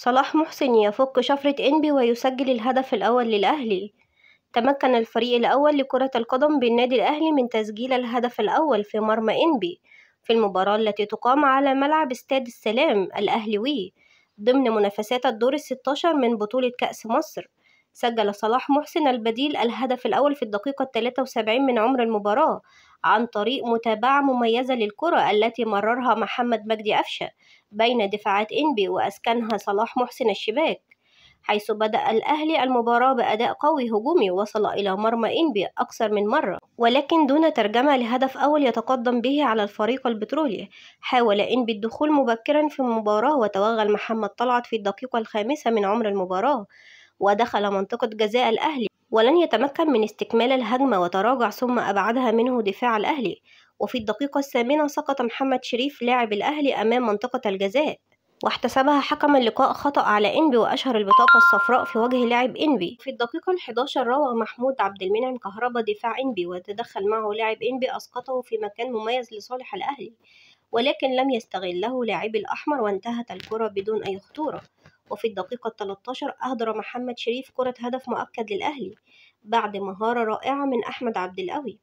صلاح محسن يفك شفرة إنبي ويسجل الهدف الأول للأهلي تمكن الفريق الأول لكرة القدم بالنادي الأهلي من تسجيل الهدف الأول في مرمى إنبي في المباراة التي تقام على ملعب استاد السلام الأهلوي ضمن منافسات الدور الستاشر من بطولة كأس مصر سجل صلاح محسن البديل الهدف الأول في الدقيقة 73 من عمر المباراة عن طريق متابعة مميزة للكرة التي مررها محمد مجدي أفشة بين دفاعات إنبي وأسكنها صلاح محسن الشباك حيث بدأ الأهلي المباراة بأداء قوي هجومي وصل إلى مرمى إنبي أكثر من مرة ولكن دون ترجمة لهدف أول يتقدم به على الفريق البترولي حاول إنبي الدخول مبكرا في المباراة وتوغل محمد طلعت في الدقيقة الخامسة من عمر المباراة ودخل منطقة جزاء الأهلي ولن يتمكن من استكمال الهجمة وتراجع ثم أبعدها منه دفاع الأهلي وفي الدقيقة الثامنة سقط محمد شريف لاعب الأهلي أمام منطقة الجزاء واحتسبها حكم اللقاء خطأ على إنبي وأشهر البطاقة الصفراء في وجه لاعب إنبي في الدقيقة ال11 روى محمود عبد المنعم كهربا دفاع إنبي وتدخل معه لاعب إنبي أسقطه في مكان مميز لصالح الأهلي ولكن لم يستغله لاعبي الأحمر وانتهت الكرة بدون أي خطورة وفي الدقيقة 13 أهدر محمد شريف كرة هدف مؤكد للأهلي بعد مهارة رائعة من أحمد عبد القوي